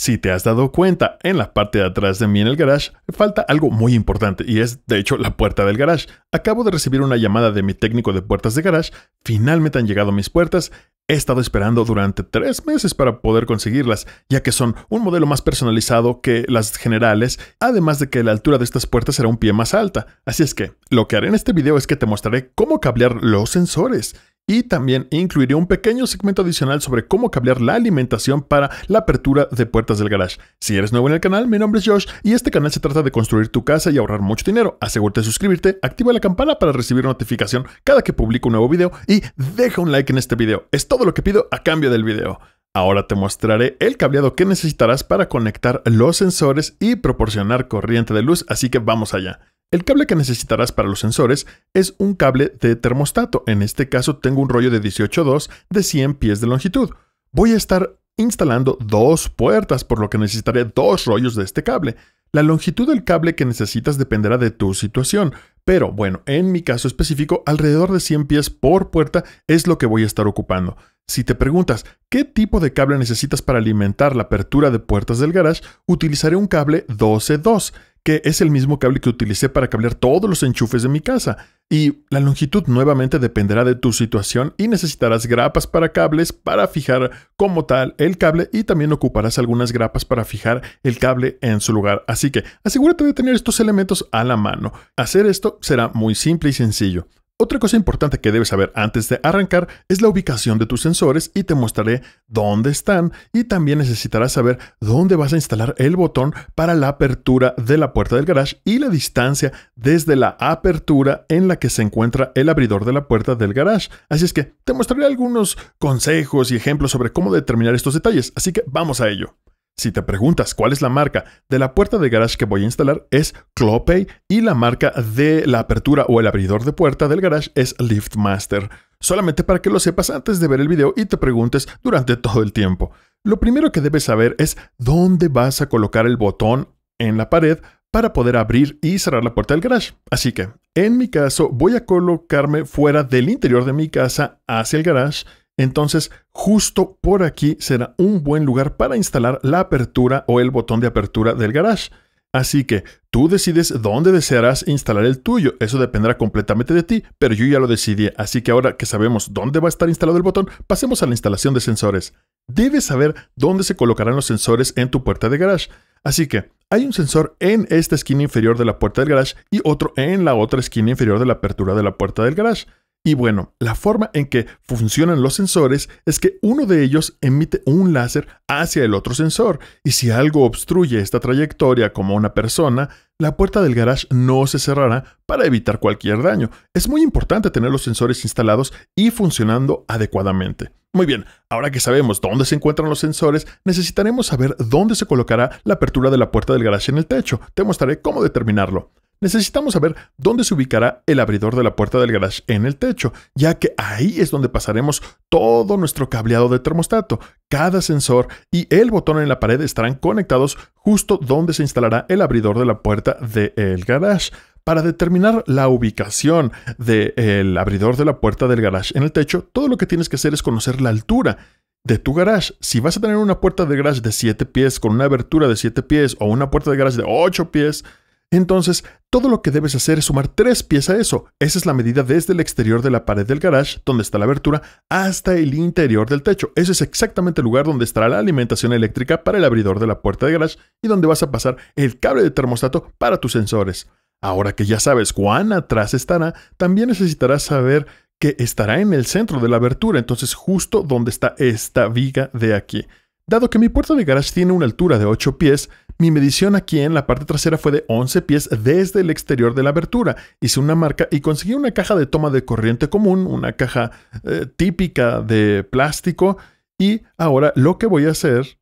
Si te has dado cuenta, en la parte de atrás de mí en el garage falta algo muy importante y es de hecho la puerta del garage. Acabo de recibir una llamada de mi técnico de puertas de garage, finalmente han llegado mis puertas, he estado esperando durante tres meses para poder conseguirlas, ya que son un modelo más personalizado que las generales, además de que la altura de estas puertas será un pie más alta. Así es que, lo que haré en este video es que te mostraré cómo cablear los sensores y también incluiré un pequeño segmento adicional sobre cómo cablear la alimentación para la apertura de puertas del garage. Si eres nuevo en el canal, mi nombre es Josh y este canal se trata de construir tu casa y ahorrar mucho dinero. Asegúrate de suscribirte, activa la campana para recibir notificación cada que publico un nuevo video y deja un like en este video. Es todo lo que pido a cambio del video. Ahora te mostraré el cableado que necesitarás para conectar los sensores y proporcionar corriente de luz, así que vamos allá. El cable que necesitarás para los sensores es un cable de termostato, en este caso tengo un rollo de 18.2 de 100 pies de longitud. Voy a estar instalando dos puertas, por lo que necesitaré dos rollos de este cable. La longitud del cable que necesitas dependerá de tu situación, pero bueno, en mi caso específico, alrededor de 100 pies por puerta es lo que voy a estar ocupando. Si te preguntas qué tipo de cable necesitas para alimentar la apertura de puertas del garage, utilizaré un cable 12-2 que es el mismo cable que utilicé para cablear todos los enchufes de mi casa. Y la longitud nuevamente dependerá de tu situación y necesitarás grapas para cables para fijar como tal el cable y también ocuparás algunas grapas para fijar el cable en su lugar. Así que asegúrate de tener estos elementos a la mano. Hacer esto será muy simple y sencillo. Otra cosa importante que debes saber antes de arrancar es la ubicación de tus sensores y te mostraré dónde están y también necesitarás saber dónde vas a instalar el botón para la apertura de la puerta del garage y la distancia desde la apertura en la que se encuentra el abridor de la puerta del garage. Así es que te mostraré algunos consejos y ejemplos sobre cómo determinar estos detalles, así que vamos a ello. Si te preguntas cuál es la marca de la puerta de garage que voy a instalar, es Clopay y la marca de la apertura o el abridor de puerta del garage es Liftmaster. Solamente para que lo sepas antes de ver el video y te preguntes durante todo el tiempo. Lo primero que debes saber es dónde vas a colocar el botón en la pared para poder abrir y cerrar la puerta del garage. Así que, en mi caso, voy a colocarme fuera del interior de mi casa hacia el garage entonces, justo por aquí será un buen lugar para instalar la apertura o el botón de apertura del garage. Así que tú decides dónde desearás instalar el tuyo. Eso dependerá completamente de ti, pero yo ya lo decidí. Así que ahora que sabemos dónde va a estar instalado el botón, pasemos a la instalación de sensores. Debes saber dónde se colocarán los sensores en tu puerta de garage. Así que hay un sensor en esta esquina inferior de la puerta del garage y otro en la otra esquina inferior de la apertura de la puerta del garage. Y bueno, la forma en que funcionan los sensores es que uno de ellos emite un láser hacia el otro sensor, y si algo obstruye esta trayectoria como una persona, la puerta del garage no se cerrará para evitar cualquier daño. Es muy importante tener los sensores instalados y funcionando adecuadamente. Muy bien, ahora que sabemos dónde se encuentran los sensores, necesitaremos saber dónde se colocará la apertura de la puerta del garage en el techo. Te mostraré cómo determinarlo necesitamos saber dónde se ubicará el abridor de la puerta del garage en el techo, ya que ahí es donde pasaremos todo nuestro cableado de termostato. Cada sensor y el botón en la pared estarán conectados justo donde se instalará el abridor de la puerta del garage. Para determinar la ubicación del abridor de la puerta del garage en el techo, todo lo que tienes que hacer es conocer la altura de tu garage. Si vas a tener una puerta de garage de 7 pies con una abertura de 7 pies o una puerta de garage de 8 pies, entonces, todo lo que debes hacer es sumar tres pies a eso. Esa es la medida desde el exterior de la pared del garage, donde está la abertura, hasta el interior del techo. Ese es exactamente el lugar donde estará la alimentación eléctrica para el abridor de la puerta de garage y donde vas a pasar el cable de termostato para tus sensores. Ahora que ya sabes cuán atrás estará, también necesitarás saber que estará en el centro de la abertura, entonces justo donde está esta viga de aquí. Dado que mi puerta de garage tiene una altura de 8 pies, mi medición aquí en la parte trasera fue de 11 pies desde el exterior de la abertura. Hice una marca y conseguí una caja de toma de corriente común, una caja eh, típica de plástico. Y ahora lo que voy a hacer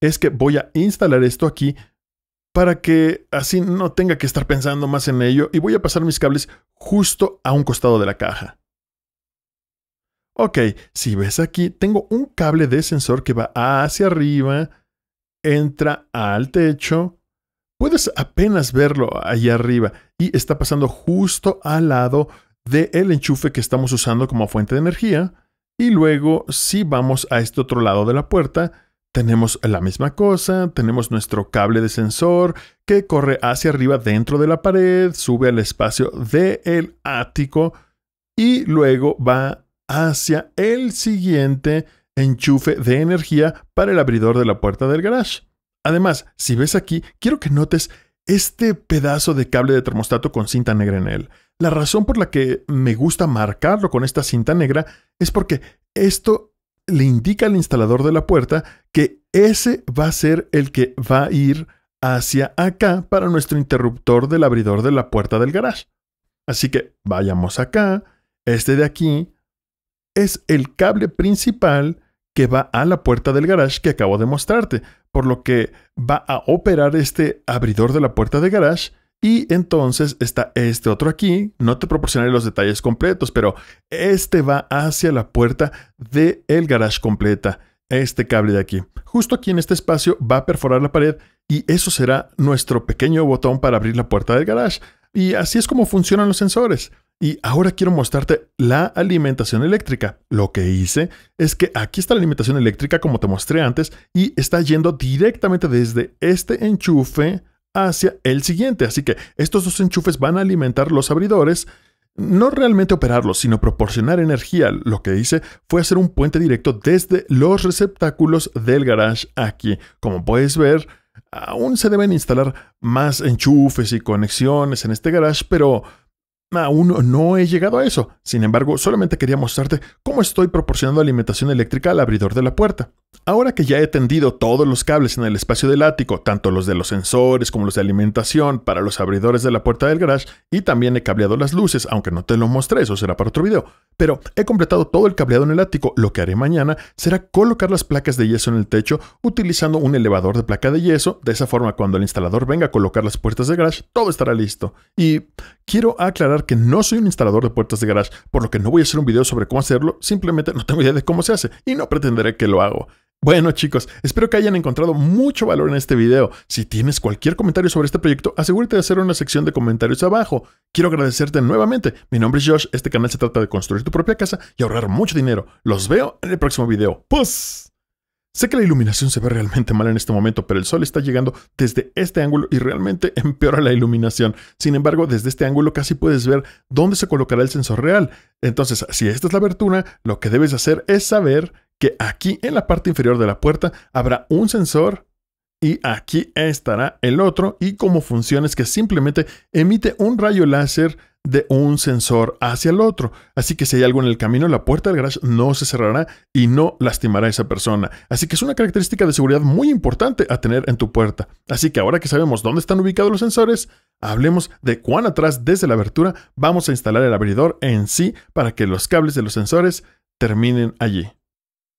es que voy a instalar esto aquí para que así no tenga que estar pensando más en ello y voy a pasar mis cables justo a un costado de la caja. Ok, si ves aquí, tengo un cable de sensor que va hacia arriba, entra al techo. Puedes apenas verlo ahí arriba y está pasando justo al lado del enchufe que estamos usando como fuente de energía. Y luego, si vamos a este otro lado de la puerta, tenemos la misma cosa, tenemos nuestro cable de sensor que corre hacia arriba dentro de la pared, sube al espacio del el ático y luego va hacia el siguiente enchufe de energía para el abridor de la puerta del garage. Además, si ves aquí, quiero que notes este pedazo de cable de termostato con cinta negra en él. La razón por la que me gusta marcarlo con esta cinta negra es porque esto le indica al instalador de la puerta que ese va a ser el que va a ir hacia acá para nuestro interruptor del abridor de la puerta del garage. Así que vayamos acá, este de aquí, es el cable principal que va a la puerta del garage que acabo de mostrarte, por lo que va a operar este abridor de la puerta de garage y entonces está este otro aquí, no te proporcionaré los detalles completos, pero este va hacia la puerta del el garage completa, este cable de aquí. Justo aquí en este espacio va a perforar la pared y eso será nuestro pequeño botón para abrir la puerta del garage. Y así es como funcionan los sensores. Y ahora quiero mostrarte la alimentación eléctrica. Lo que hice es que aquí está la alimentación eléctrica como te mostré antes y está yendo directamente desde este enchufe hacia el siguiente. Así que estos dos enchufes van a alimentar los abridores. No realmente operarlos, sino proporcionar energía. Lo que hice fue hacer un puente directo desde los receptáculos del garage aquí. Como puedes ver, aún se deben instalar más enchufes y conexiones en este garage, pero Aún no he llegado a eso, sin embargo, solamente quería mostrarte cómo estoy proporcionando alimentación eléctrica al abridor de la puerta. Ahora que ya he tendido todos los cables en el espacio del ático, tanto los de los sensores como los de alimentación para los abridores de la puerta del garage, y también he cableado las luces, aunque no te lo mostré, eso será para otro video. Pero he completado todo el cableado en el ático, lo que haré mañana será colocar las placas de yeso en el techo utilizando un elevador de placa de yeso, de esa forma cuando el instalador venga a colocar las puertas de garage, todo estará listo. Y quiero aclarar que no soy un instalador de puertas de garage, por lo que no voy a hacer un video sobre cómo hacerlo, simplemente no tengo idea de cómo se hace y no pretenderé que lo hago. Bueno chicos, espero que hayan encontrado mucho valor en este video. Si tienes cualquier comentario sobre este proyecto, asegúrate de hacer una sección de comentarios abajo. Quiero agradecerte nuevamente. Mi nombre es Josh, este canal se trata de construir tu propia casa y ahorrar mucho dinero. Los veo en el próximo video. ¡Pus! Sé que la iluminación se ve realmente mal en este momento, pero el sol está llegando desde este ángulo y realmente empeora la iluminación. Sin embargo, desde este ángulo casi puedes ver dónde se colocará el sensor real. Entonces, si esta es la abertura, lo que debes hacer es saber que aquí en la parte inferior de la puerta habrá un sensor y aquí estará el otro y como es que simplemente emite un rayo láser de un sensor hacia el otro. Así que si hay algo en el camino, la puerta del garage no se cerrará y no lastimará a esa persona. Así que es una característica de seguridad muy importante a tener en tu puerta. Así que ahora que sabemos dónde están ubicados los sensores, hablemos de cuán atrás desde la abertura vamos a instalar el abridor en sí para que los cables de los sensores terminen allí.